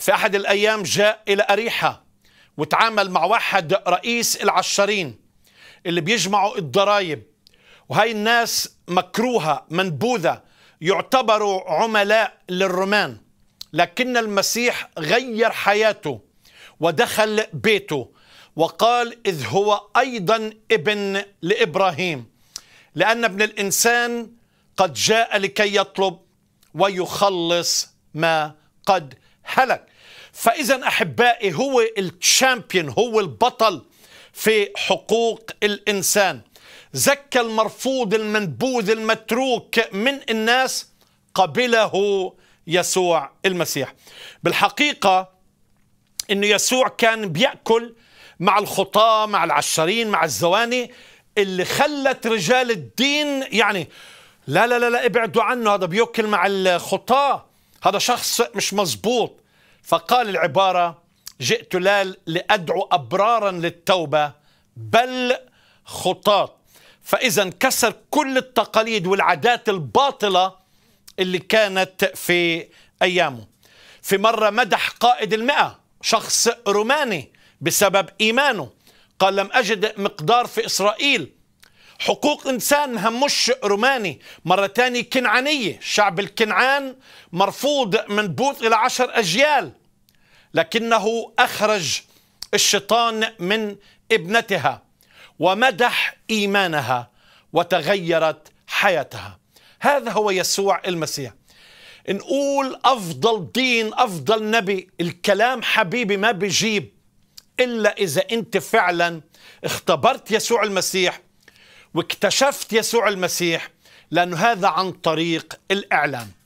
في أحد الأيام جاء إلى أريحة وتعامل مع واحد رئيس العشارين اللي بيجمعوا الضرايب وهي الناس مكروهة منبوذة يعتبروا عملاء للرومان لكن المسيح غير حياته ودخل بيته وقال إذ هو أيضا ابن لإبراهيم لأن ابن الإنسان قد جاء لكي يطلب ويخلص ما قد هلك فاذا احبائي هو الشامبيون هو البطل في حقوق الانسان زكى المرفوض المنبوذ المتروك من الناس قبله يسوع المسيح بالحقيقه انه يسوع كان بياكل مع الخطاه مع العشرين مع الزواني اللي خلت رجال الدين يعني لا لا لا, لا ابعدوا عنه هذا بياكل مع الخطاه هذا شخص مش مزبوط فقال العبارة جئت لا لأدعو أبرارا للتوبة بل خطاط فإذا انكسر كل التقاليد والعادات الباطلة اللي كانت في أيامه في مرة مدح قائد المئة شخص روماني بسبب إيمانه قال لم أجد مقدار في إسرائيل حقوق إنسان مهمش روماني مرة تاني كنعانية شعب الكنعان مرفوض من بوث إلى عشر أجيال لكنه أخرج الشيطان من ابنتها ومدح إيمانها وتغيرت حياتها هذا هو يسوع المسيح نقول أفضل دين أفضل نبي الكلام حبيبي ما بيجيب إلا إذا أنت فعلا اختبرت يسوع المسيح واكتشفت يسوع المسيح لأنه هذا عن طريق الإعلام